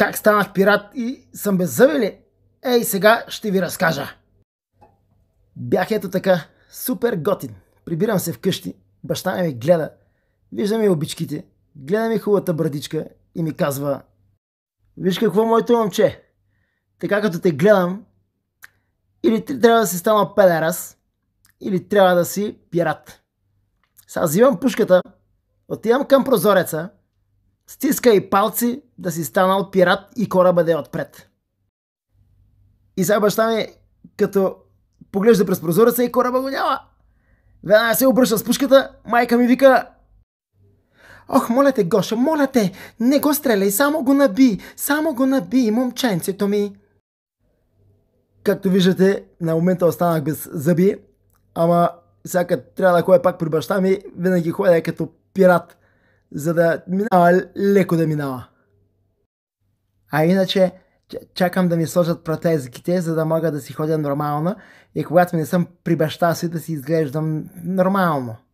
как станах пират и съм беззъби Ей, сега ще ви разкажа. Бях ето така, супер готин. Прибирам се вкъщи, баща ми гледа, вижда ми обичките, гледа ми хубавата брадичка и ми казва Виж какво моето момче, така като те гледам, или трябва да си стана педерас, или трябва да си пират. Сега взимам пушката, отивам към прозореца, Стискай палци да си станал пират и кораба да е отпред. И сега баща ми, като поглежда през прозореца и кораба го няма. Веднага се обръща с пушката, майка ми вика Ох, моля те, Гоша, моля те, не го стреляй, само го наби, само го наби, момченцето ми. Както виждате, на момента останах без зъби, ама сега трябва да ходя пак при баща ми, винаги ходя като пират за да минава леко да минава. А иначе чакам да ми сложат протезиките, за да мога да си ходя нормално и когато не съм при баща си да си изглеждам нормално.